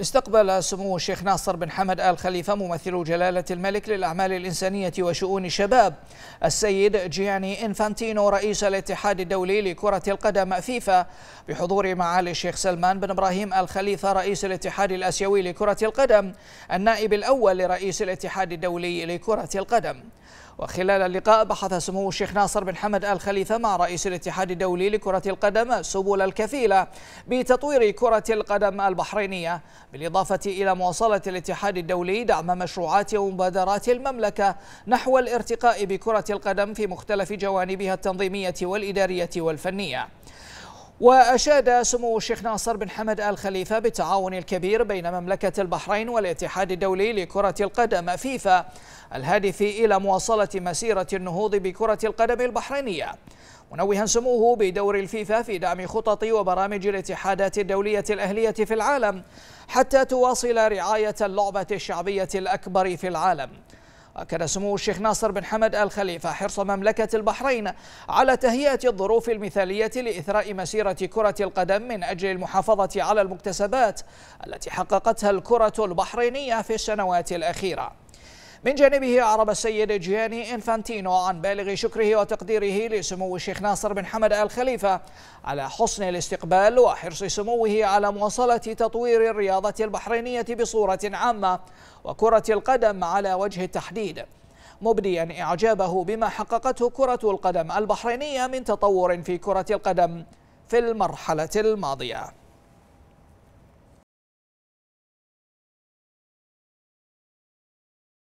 استقبل سمو الشيخ ناصر بن حمد آل خليفة ممثل جلالة الملك للأعمال الإنسانية وشؤون الشباب السيد جياني إنفانتينو رئيس الاتحاد الدولي لكرة القدم فيفا بحضور معالي الشيخ سلمان بن إبراهيم آل خليفة رئيس الاتحاد الآسيوي لكرة القدم النائب الأول لرئيس الاتحاد الدولي لكرة القدم وخلال اللقاء بحث سمو الشيخ ناصر بن حمد آل خليفة مع رئيس الاتحاد الدولي لكرة القدم سبل الكفيلة بتطوير كرة القدم البحرينية بالإضافة إلى مواصلة الاتحاد الدولي دعم مشروعات ومبادرات المملكة نحو الارتقاء بكرة القدم في مختلف جوانبها التنظيمية والإدارية والفنية وأشاد سمو الشيخ ناصر بن حمد آل خليفة بالتعاون الكبير بين مملكة البحرين والاتحاد الدولي لكرة القدم فيفا الهادف إلى مواصلة مسيرة النهوض بكرة القدم البحرينية منوها سموه بدور الفيفا في دعم خطط وبرامج الاتحادات الدولية الأهلية في العالم حتى تواصل رعاية اللعبة الشعبية الأكبر في العالم أكد سمو الشيخ ناصر بن حمد آل خليفة حرص مملكة البحرين على تهيئة الظروف المثالية لإثراء مسيرة كرة القدم من أجل المحافظة على المكتسبات التي حققتها الكرة البحرينية في السنوات الأخيرة من جانبه أعرب السيد جياني إنفانتينو عن بالغ شكره وتقديره لسمو الشيخ ناصر بن حمد آل خليفة على حسن الاستقبال وحرص سموه على مواصلة تطوير الرياضة البحرينية بصورة عامة وكرة القدم على وجه التحديد مبديا إعجابه بما حققته كرة القدم البحرينية من تطور في كرة القدم في المرحلة الماضية